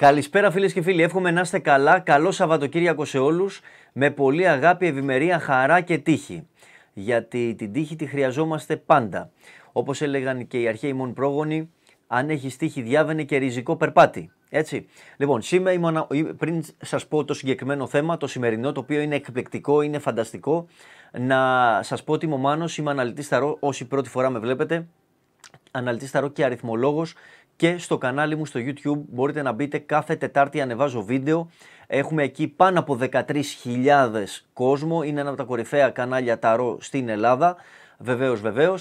Καλησπέρα φίλες και φίλοι, εύχομαι να είστε καλά. Καλό Σαββατοκύριακο σε όλους, με πολύ αγάπη, ευημερία, χαρά και τύχη. Γιατί την τύχη τη χρειαζόμαστε πάντα. Όπως έλεγαν και οι αρχαίοι μόνοι πρόγονοι, αν έχεις τύχη διάβαινε και ριζικό περπάτη. Έτσι. Λοιπόν, σήμερα ήμουν, πριν σας πω το συγκεκριμένο θέμα, το σημερινό, το οποίο είναι εκπληκτικό, είναι φανταστικό, να σας πω ότι είμαι ο Μάνος, είμαι αναλυτής σταρό, όσοι πρώτη φορά με βλέπετε, αναλυτής ταρό και αριθμολόγος και στο κανάλι μου στο YouTube μπορείτε να μπείτε κάθε Τετάρτη ανεβάζω βίντεο. Έχουμε εκεί πάνω από 13.000 κόσμο. Είναι ένα από τα κορυφαία κανάλια ταρό στην Ελλάδα. Βεβαίως, βεβαίως,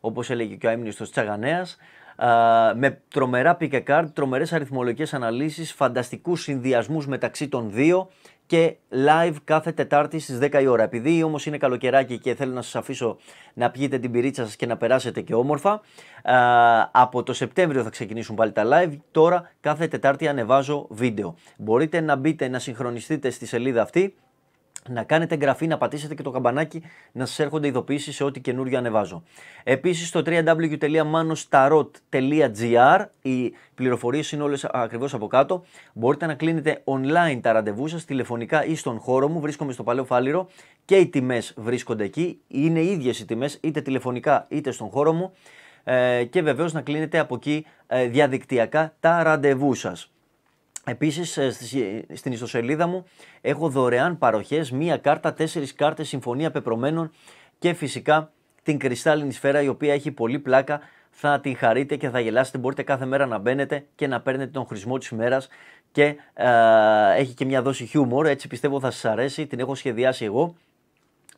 Όπως έλεγε και ο Τσαγανέας. με τρομερά pick card, τρομερές αριθμολογικές αναλύσεις, φανταστικούς συνδυασμούς μεταξύ των δύο και live κάθε Τετάρτη στις 10 η ώρα. Επειδή όμως είναι καλοκαιράκι και θέλω να σας αφήσω να πιείτε την πυρίτσα σας και να περάσετε και όμορφα, από το Σεπτέμβριο θα ξεκινήσουν πάλι τα live. Τώρα κάθε Τετάρτη ανεβάζω βίντεο. Μπορείτε να μπείτε να συγχρονιστείτε στη σελίδα αυτή να κάνετε εγγραφή, να πατήσετε και το καμπανάκι να σας έρχονται ειδοποιήσεις σε ό,τι καινούριο ανεβάζω. Επίσης στο www.manostarot.gr οι πληροφορίες είναι όλες ακριβώς από κάτω. Μπορείτε να κλείνετε online τα ραντεβού σας τηλεφωνικά ή στον χώρο μου. Βρίσκομαι στο Παλαιό Φάληρο και οι τιμές βρίσκονται εκεί. Είναι ίδιες οι τιμές είτε τηλεφωνικά είτε στον χώρο μου. Ε, και βεβαίως να κλείνετε από εκεί ε, διαδικτυακά τα ραντεβού σας. Επίσης ε, ε, στην ιστοσελίδα μου έχω δωρεάν παροχές, μία κάρτα, τέσσερις κάρτες, συμφωνία πεπρωμένων και φυσικά την κρυστάλλινη σφαίρα η οποία έχει πολύ πλάκα θα την χαρείτε και θα γελάσετε. Μπορείτε κάθε μέρα να μπαίνετε και να παίρνετε τον χρησμό της ημέρας και ε, έχει και μια δόση χιούμορ, έτσι πιστεύω θα σας αρέσει, την έχω σχεδιάσει εγώ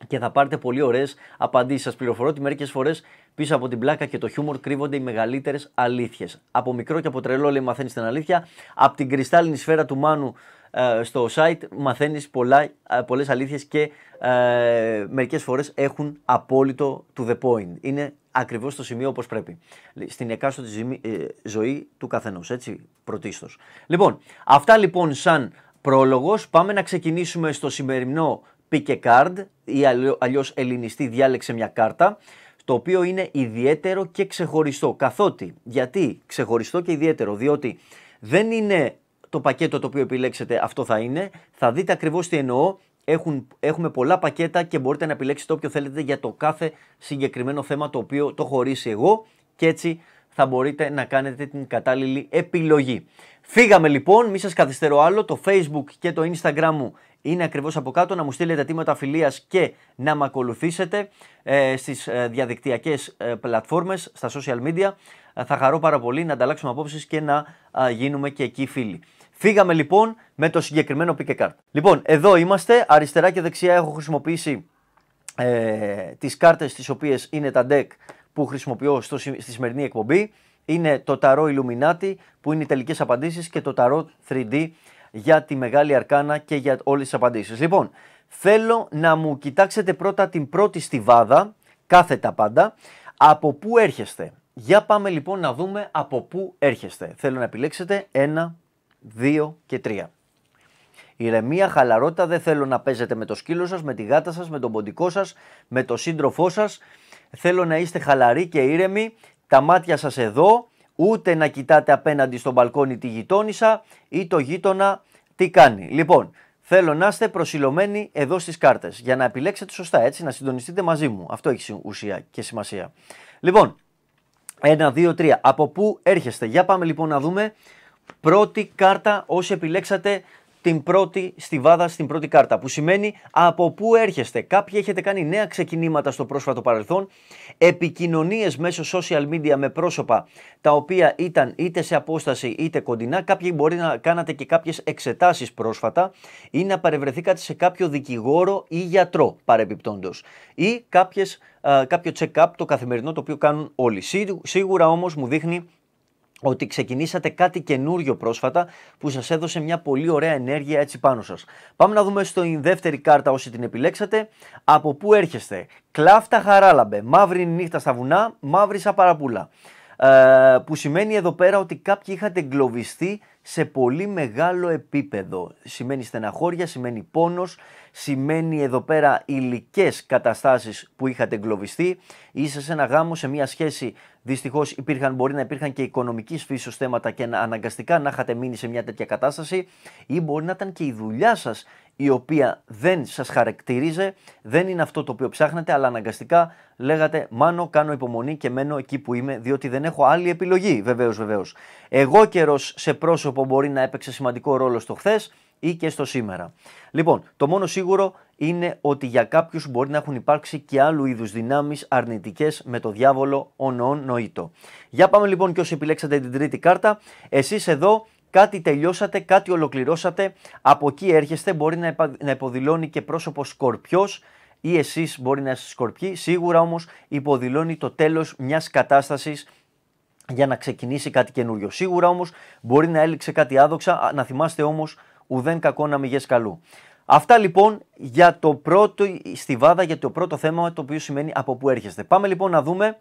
και θα πάρετε πολύ ωραίες απαντήσεις. Σας πληροφορώ ότι μερικές φορές πίσω από την πλάκα και το χιούμορ κρύβονται οι μεγαλύτερες αλήθειες. Από μικρό και από τρελό, λέει, μαθαίνεις την αλήθεια. Από την κρυστάλλινη σφαίρα του μάνου ε, στο site μαθαίνεις ε, πολλές αλήθειες και ε, μερικές φορές έχουν απόλυτο to the point. Είναι ακριβώς στο σημείο όπως πρέπει. Στην εκάστοτε ε, ζωή του καθενός, έτσι, πρωτίστως. Λοιπόν, αυτά λοιπόν σαν πρόλογος. Πάμε να ξεκινήσουμε στο σημερινό pick a card ή αλλιώς ελληνιστή διάλεξε μια κάρτα το οποίο είναι ιδιαίτερο και ξεχωριστό. Καθότι, γιατί ξεχωριστό και ιδιαίτερο, διότι δεν είναι το πακέτο το οποίο επιλέξετε αυτό θα είναι, θα δείτε ακριβώς τι εννοώ, Έχουν, έχουμε πολλά πακέτα και μπορείτε να επιλέξετε όποιο θέλετε για το κάθε συγκεκριμένο θέμα το οποίο το χωρίσει εγώ και έτσι θα μπορείτε να κάνετε την κατάλληλη επιλογή. Φύγαμε λοιπόν, μην σας καθυστερώ άλλο, το facebook και το instagram μου είναι ακριβώς από κάτω. Να μου στείλετε τίματα φιλίας και να με ακολουθήσετε ε, στις ε, διαδικτυακές ε, πλατφόρμες, στα social media. Ε, θα χαρώ πάρα πολύ να ανταλλάξουμε απόψεις και να γίνουμε και εκεί φίλοι. Φύγαμε λοιπόν με το συγκεκριμένο pick card. Λοιπόν, εδώ είμαστε. Αριστερά και δεξιά έχω χρησιμοποιήσει ε, τις κάρτες τις οποίες είναι τα deck που χρησιμοποιώ στο, στη σημερινή εκπομπή. Είναι το ταρό Illuminati που είναι οι τελικές απαντήσεις και το ταρό 3D για τη Μεγάλη Αρκάνα και για όλες τις απαντήσεις. Λοιπόν, θέλω να μου κοιτάξετε πρώτα την πρώτη στιβάδα, κάθετα πάντα, από πού έρχεστε. Για πάμε λοιπόν να δούμε από πού έρχεστε. Θέλω να επιλέξετε ένα, δύο και τρία. Ηρεμία, χαλαρότητα, δεν θέλω να παίζετε με το σκύλο σας, με τη γάτα σας, με τον ποντικό σας, με το σύντροφό σας. Θέλω να είστε χαλαροί και ήρεμοι, τα μάτια σας εδώ, ούτε να κοιτάτε απέναντι στο μπαλκόνι τη γειτόνισσα ή το γείτονα τι κάνει. Λοιπόν, θέλω να είστε προσιλωμένοι εδώ στις κάρτες για να επιλέξετε σωστά έτσι, να συντονιστείτε μαζί μου. Αυτό έχει ουσία και σημασία. Λοιπόν, 1, 2, 3. Από πού έρχεστε. Για πάμε λοιπόν να δούμε πρώτη κάρτα όσοι επιλέξατε στην πρώτη στιβάδα, στην πρώτη κάρτα. Που σημαίνει από πού έρχεστε. Κάποιοι έχετε κάνει νέα ξεκινήματα στο πρόσφατο παρελθόν, επικοινωνίες μέσω social media με πρόσωπα τα οποία ήταν είτε σε απόσταση είτε κοντινά. Κάποιοι μπορεί να κάνατε και κάποιες εξετάσεις πρόσφατα ή να παρευρεθήκατε σε κάποιο δικηγόρο ή γιατρό παρεμπιπτόντως ή κάποιες, κάποιο check-up το καθημερινό το οποίο κάνουν όλοι. Σίγουρα όμως μου δείχνει ότι ξεκινήσατε κάτι καινούριο πρόσφατα που σας έδωσε μια πολύ ωραία ενέργεια έτσι πάνω σας. Πάμε να δούμε στο δεύτερη κάρτα όσοι την επιλέξατε. Από πού έρχεστε. Κλάφτα χαράλαμπε, μαύρη νύχτα στα βουνά, μαύρη σαν παραπούλα. Ε, που σημαίνει εδώ πέρα ότι κάποιοι είχατε εγκλωβιστεί σε πολύ μεγάλο επίπεδο. Σημαίνει στεναχώρια, σημαίνει πόνος, σημαίνει εδώ πέρα υλικές καταστάσεις που είχατε εγκλωβιστεί. Είσαι σε ένα γάμο, σε μια σχέση Δυστυχώς υπήρχαν, μπορεί να υπήρχαν και οικονομικής φύσεως θέματα και αναγκαστικά να είχατε μείνει σε μια τέτοια κατάσταση, ή μπορεί να ήταν και η δουλειά σας η οποία δεν σας χαρακτηρίζε, δεν είναι αυτό το οποίο ψάχνετε, αλλά αναγκαστικά λέγατε «Μάνο, κάνω υπομονή και μένω εκεί που είμαι, διότι δεν έχω άλλη επιλογή». Βεβαίως, βεβαίως. Εγώ καιρός σε πρόσωπο μπορεί να έπαιξε σημαντικό ρόλο στο χθες ή και στο σήμερα. Λοιπόν, το μόνο σίγουρο είναι ότι για κάποιους μπορεί να έχουν υπάρξει και άλλου είδους δυνάμεις αρνητικές με το διάβολο ονόν νοήτο. Για πάμε λοιπόν και όσοι επιλέξατε την τρίτη κάρτα, εσείς εδώ κάτι τελειώσατε, κάτι ολοκληρώσατε, από εκεί έρχεστε, μπορεί να υποδηλώνει και πρόσωπο σκορπιός ή εσείς μπορεί να είστε σκορπιοί, σίγουρα όμως υποδηλώνει το τέλος μιας κατάστασης για να ξεκινήσει κάτι καινούριο. Σίγουρα όμως μπορεί να έληξε κάτι άδοξα, να θυμάστε όμως ουδέν κακό να μη καλού. Αυτά λοιπόν για το πρώτο στιβάδα, για το πρώτο θέμα το οποίο σημαίνει από πού έρχεστε. Πάμε λοιπόν να δούμε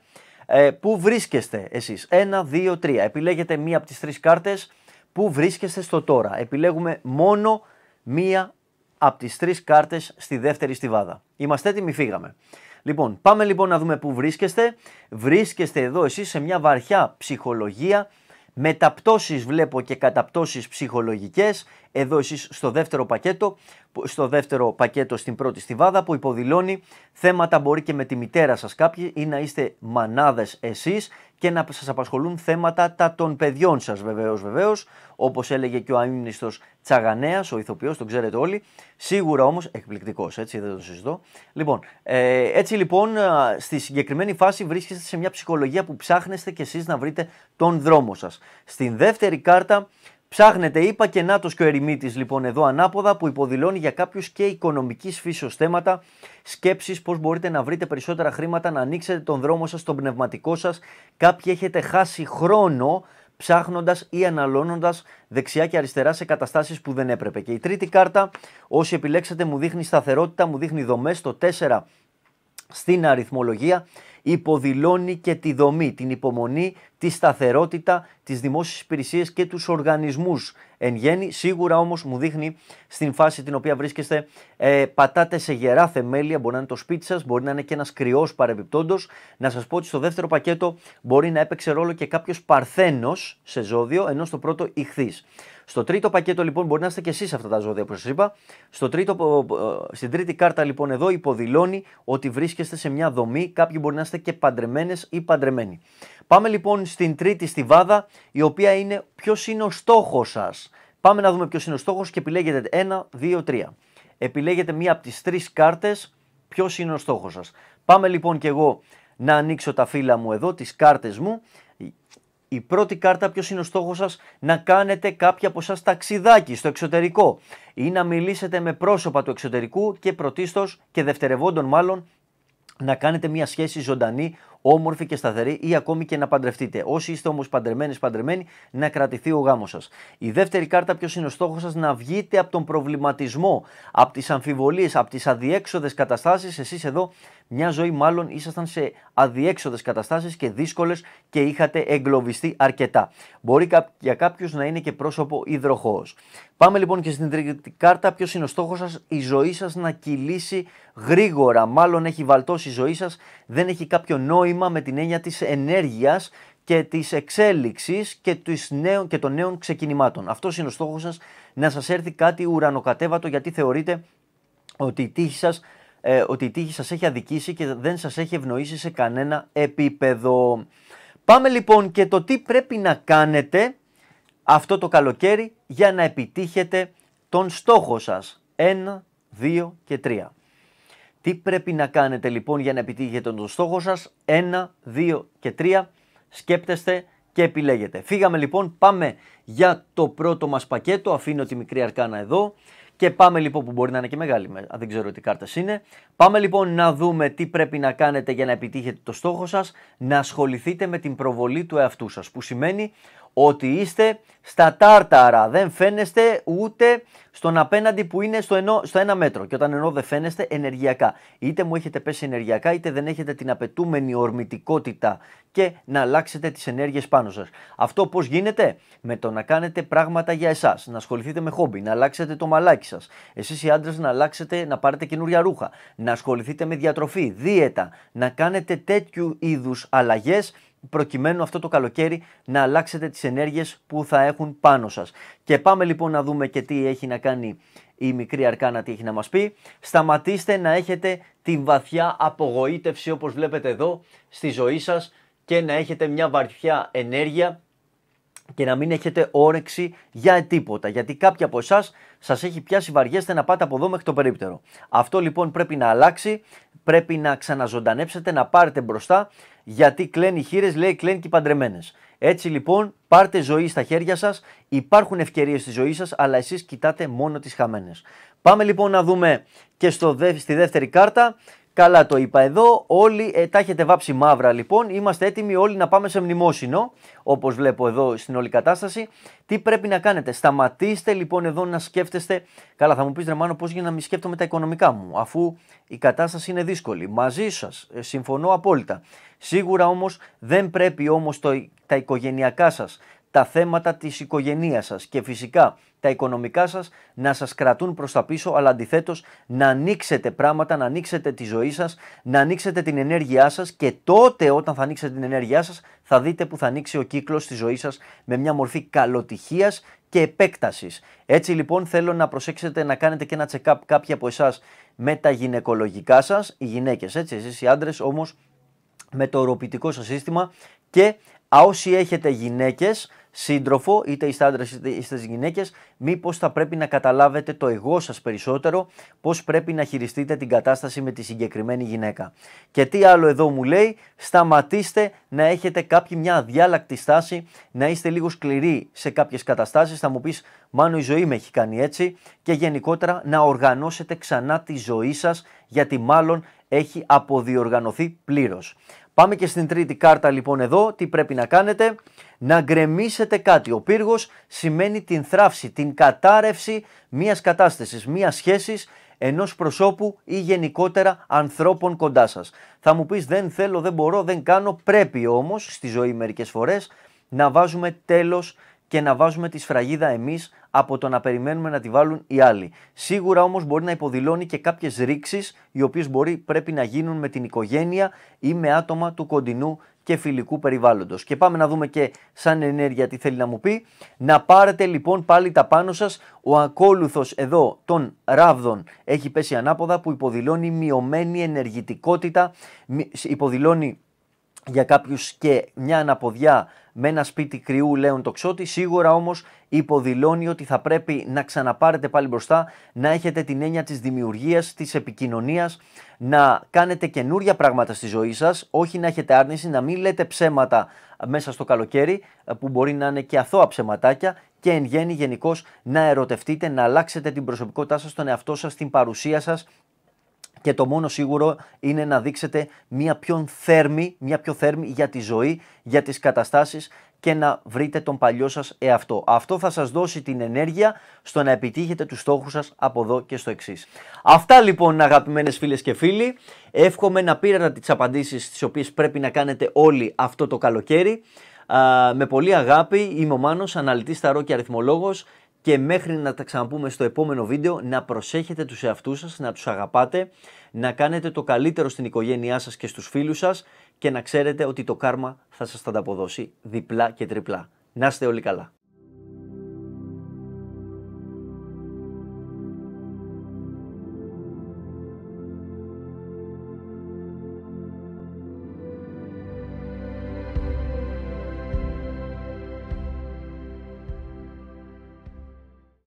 ε, πού βρίσκεστε εσείς. Ένα, δύο, τρία. Επιλέγετε μία από τις τρεις κάρτες που βρίσκεστε στο τώρα. Επιλέγουμε μόνο μία από τις τρεις κάρτες στη δεύτερη στιβάδα. Είμαστε έτοιμοι, φύγαμε. Λοιπόν, πάμε λοιπόν να δούμε πού βρίσκεστε. Βρίσκεστε εδώ εσείς σε μια βαριά ψυχολογία, μεταπτώσεις βλέπω και καταπτώσεις ψυχολογικές, εδώ εσείς στο δεύτερο πακέτο, στο δεύτερο πακέτο στην πρώτη στιβάδα που υποδηλώνει θέματα μπορεί και με τη μητέρα σας κάποιοι ή να είστε μανάδες εσείς και να σας απασχολούν θέματα τα των παιδιών σας βεβαίως βεβαίως όπως έλεγε και ο αείμνηστος Τσαγανέας, ο ηθοποιός, τον ξέρετε όλοι σίγουρα όμως εκπληκτικός έτσι δεν το συζητώ λοιπόν, ε, έτσι λοιπόν στη συγκεκριμένη φάση βρίσκεστε σε μια ψυχολογία που ψάχνεστε και εσείς να βρείτε τον δρόμο σας στην δεύτερη κάρτα Ψάχνετε, είπα και νατος και ο Ερημίτης λοιπόν εδώ ανάποδα που υποδηλώνει για κάποιους και οικονομικής φύσεως θέματα, σκέψεις πώς μπορείτε να βρείτε περισσότερα χρήματα, να ανοίξετε τον δρόμο σας, τον πνευματικό σας. Κάποιοι έχετε χάσει χρόνο ψάχνοντας ή αναλώνοντας δεξιά και αριστερά σε καταστάσεις που δεν έπρεπε. Και η τρίτη κάρτα, όσοι επιλέξατε, μου δείχνει σταθερότητα, μου δείχνει δομές. Το 4 στην αριθμολογία υποδηλώνει και τη δομή, την υπομονή, τη σταθερότητα, τις δημόσιες υπηρεσίες και τους οργανισμούς εν γέννη. Σίγουρα όμως μου δείχνει στην φάση την οποία βρίσκεστε ε, πατάτε σε γερά θεμέλια, μπορεί να είναι το σπίτι σας, μπορεί να είναι και ένας κρυός παρεμπιπτόντος. Να σας πω ότι στο δεύτερο πακέτο μπορεί να έπαιξε ρόλο και κάποιος παρθένος σε ζώδιο, ενώ στο πρώτο ηχθής. Στο τρίτο πακέτο λοιπόν μπορεί να είστε και εσείς αυτά τα ζώδια που σας είπα. Στο τρίτο, ε, στην τρίτη κάρτα λοιπόν εδώ υποδηλώνει ότι βρίσκεστε σε μια δομή. Κάποιοι μπορεί να είστε και παντρεμένες ή παντρεμένοι. Πάμε λοιπόν στην τρίτη στιβάδα, η οποία βαδα η οποια ειναι ποιος είναι ο στόχος σας. Πάμε να δούμε ποιος είναι ο στόχος και επιλέγετε 1, 2, 3. Επιλέγετε μία από τις τρεις κάρτες, ποιος είναι ο στόχος σας. Πάμε λοιπόν και εγώ να ανοίξω τα φύλλα μου εδώ, τις κάρτες μου η πρώτη κάρτα, ποιος είναι ο στόχος σας, να κάνετε κάποια από εσά ταξιδάκι στο εξωτερικό ή να μιλήσετε με πρόσωπα του εξωτερικού και πρωτίστως και δευτερευόντων μάλλον να κάνετε μια σχέση ζωντανή, όμορφη και σταθερή ή ακόμη και να παντρευτείτε. Όσοι είστε όμως παντρεμένοι, παντρεμένοι, να κρατηθεί ο γάμος σας. Η δεύτερη κάρτα, ποιος είναι ο στόχος σας, να βγείτε από τον προβληματισμό, από τις αμφιβολίες, από τις αδιέξοδες καταστάσεις. Εσείς εδώ μια ζωή μάλλον ήσασταν σε αδιέξοδες καταστάσεις και δύσκολες και είχατε εγκλωβιστεί αρκετά. Μπορεί για κάποιους να είναι και πρόσωπο υδροχώος. Πάμε λοιπόν και στην τρίτη κάρτα. Ποιος είναι ο στόχος σας, η ζωή σας να κυλήσει γρήγορα. Μάλλον έχει βαλτώσει η ζωή σας, δεν έχει κάποιο νόημα με την έννοια της ενέργειας και της εξέλιξης και, νέων, και των νέων ξεκινημάτων. Αυτός είναι ο στόχος σας, να σας έρθει κάτι ουρανοκατέβατο γιατί θεωρείτε ότι η τύχη σας ε, ότι η τύχη σας έχει αδικήσει και δεν σας έχει ευνοήσει σε κανένα επίπεδο. Πάμε λοιπόν και το τι πρέπει να κάνετε αυτό το καλοκαίρι για να επιτύχετε τον στόχο σας. Ένα, δύο και τρία. Τι πρέπει να κάνετε λοιπόν για να επιτύχετε τον στόχο σας. Ένα, δύο και τρία. Σκέπτεστε και επιλέγετε. Φύγαμε λοιπόν, πάμε για το πρώτο μας πακέτο. Αφήνω τη μικρή αρκάνα εδώ. Και πάμε λοιπόν, που μπορεί να είναι και μεγάλη, δεν ξέρω τι κάρτες είναι. Πάμε λοιπόν να δούμε τι πρέπει να κάνετε για να επιτύχετε το στόχο σας. Να ασχοληθείτε με την προβολή του εαυτού σας. Που σημαίνει ότι είστε στα τάρταρα, δεν φαίνεστε ούτε στον απέναντι που είναι στο, ενώ, στο ένα μέτρο. Και όταν ενώ δεν φαίνεστε ενεργειακά, είτε μου έχετε πέσει ενεργειακά, είτε δεν έχετε την απαιτούμενη ορμητικότητα και να αλλάξετε τις ενέργειες πάνω σας. Αυτό πώς γίνεται? Με το να κάνετε πράγματα για εσάς, να ασχοληθείτε με χόμπι, να αλλάξετε το μαλάκι σας. Εσείς οι άντρες να αλλάξετε, να πάρετε καινούρια ρούχα, να ασχοληθείτε με διατροφή, δίαιτα, να κάνετε τέτοιου είδους αλλαγές προκειμένου αυτό το καλοκαίρι να αλλάξετε τις ενέργειες που θα έχουν πάνω σας. Και πάμε λοιπόν να δούμε και τι έχει να κάνει η μικρή αρκάνα τι έχει να μας πει. Σταματήστε να έχετε τη βαθιά απογοήτευση όπως βλέπετε εδώ στη ζωή σας και να έχετε μια βαθιά ενέργεια και να μην έχετε όρεξη για τίποτα. Γιατί κάποια από εσάς σας έχει πιάσει βαριέστε να πάτε από εδώ μέχρι το περίπτερο. Αυτό λοιπόν πρέπει να αλλάξει πρέπει να ξαναζωντανέψετε, να πάρετε μπροστά, γιατί κλαίνει χείρες, λέει κλαίνει και παντρεμένες. Έτσι λοιπόν, πάρτε ζωή στα χέρια σας. Υπάρχουν ευκαιρίες στη ζωή σας, αλλά εσείς κοιτάτε μόνο τις χαμένες. Πάμε λοιπόν να δούμε και στο, στη δεύτερη κάρτα. Καλά το είπα εδώ, όλοι ε, τα έχετε βάψει μαύρα λοιπόν, είμαστε έτοιμοι όλοι να πάμε σε μνημόσυνο, όπως βλέπω εδώ στην όλη κατάσταση. Τι πρέπει να κάνετε, σταματήστε λοιπόν εδώ να σκέφτεστε, καλά θα μου πεις ρε Μάνο πώς για να μην σκέφτομαι τα οικονομικά μου, αφού η κατάσταση είναι δύσκολη. Μαζί σας, ε, συμφωνώ απόλυτα. Σίγουρα όμως δεν πρέπει όμως το, τα οικογενειακά σας τα θέματα της οικογένειας σας και φυσικά τα οικονομικά σας να σας κρατούν προς τα πίσω αλλά αντιθέτως να ανοίξετε πράγματα, να ανοίξετε τη ζωή σας, να ανοίξετε την ενέργειά σας και τότε όταν θα ανοίξετε την ενέργειά σας θα δείτε που θα ανοίξει ο κύκλος της ζωής σας με μια μορφή καλοτυχίας και επέκτασης. Έτσι λοιπόν θέλω να προσέξετε να κάνετε και ένα check-up κάποιοι από εσάς με τα γυναικολογικά σας, οι γυναίκες έτσι, εσείς οι άντρες όμως με το οροπητικό σας σύστημα και Α, όσοι έχετε γυναίκες, σύντροφο, είτε είστε άντρες είτε είστε γυναίκες, μήπως θα πρέπει να καταλάβετε το εγώ σας περισσότερο, πώς πρέπει να χειριστείτε την κατάσταση με τη συγκεκριμένη γυναίκα. Και τι άλλο εδώ μου λέει, σταματήστε να έχετε κάποια μια αδιάλακτη στάση, να είστε λίγο σκληροί σε κάποιες καταστάσεις. Θα μου πεις, μάλλον η ζωή με έχει κάνει έτσι, και γενικότερα να οργανώσετε ξανά τη ζωή σας, γιατί μάλλον έχει αποδιοργανωθεί πλήρως. Πάμε και στην τρίτη κάρτα λοιπόν εδώ, τι πρέπει να κάνετε, να γκρεμίσετε κάτι. Ο πύργος σημαίνει την θράψη, την κατάρρευση μιας κατάστασης, μιας σχέσης, ενός προσώπου ή γενικότερα ανθρώπων κοντά σας. Θα μου πεις δεν θέλω, δεν μπορώ, δεν κάνω, πρέπει όμως στη ζωή μερικές φορές να βάζουμε τέλος και να βάζουμε τη σφραγίδα εμείς από το να περιμένουμε να τη βάλουν οι άλλοι. Σίγουρα όμως μπορεί να υποδηλώνει και κάποιες ρήξεις, οι οποίες μπορεί πρέπει να γίνουν με την οικογένεια ή με άτομα του κοντινού και φιλικού περιβάλλοντος. Και πάμε να δούμε και σαν ενέργεια τι θέλει να μου πει. Να πάρετε λοιπόν πάλι τα πάνω σας. Ο ακόλουθος εδώ των ράβδων έχει πέσει ανάποδα που υποδηλώνει μειωμένη ενεργητικότητα, υποδηλώνει για κάποιους και μια αναποδιά με ένα σπίτι κρυού λέων τοξότη. Σίγουρα όμως υποδηλώνει ότι θα πρέπει να ξαναπάρετε πάλι μπροστά, να έχετε την έννοια της δημιουργίας, της επικοινωνίας, να κάνετε καινούρια πράγματα στη ζωή σας, όχι να έχετε άρνηση, να μην λέτε ψέματα μέσα στο καλοκαίρι που μπορεί να είναι και αθώα ψεματάκια και εν γέννη γενικώς να ερωτευτείτε, να αλλάξετε την προσωπικότητά σας, τον εαυτό σας, την παρουσία σας, και το μόνο σίγουρο είναι να δείξετε μια πιο θέρμη, μια πιο θέρμη για τη ζωή, για τις καταστάσεις και να βρείτε τον παλιό σας εαυτό. Αυτό θα σας δώσει την ενέργεια στο να επιτύχετε τους στόχους σας από εδώ και στο εξής. Αυτά λοιπόν αγαπημένες φίλες και φίλοι. Εύχομαι να πήρατε τις απαντήσεις τις οποίες πρέπει να κάνετε όλοι αυτό το καλοκαίρι. με πολύ αγάπη είμαι ο Μάνος, αναλυτής ταρό και αριθμολόγος και μέχρι να τα ξαναπούμε στο επόμενο βίντεο να προσέχετε τους εαυτούς σας, να τους αγαπάτε, να κάνετε το καλύτερο στην οικογένειά σας και στους φίλους σας και να ξέρετε ότι το κάρμα θα σας τα ανταποδώσει διπλά και τριπλά. Να είστε όλοι καλά.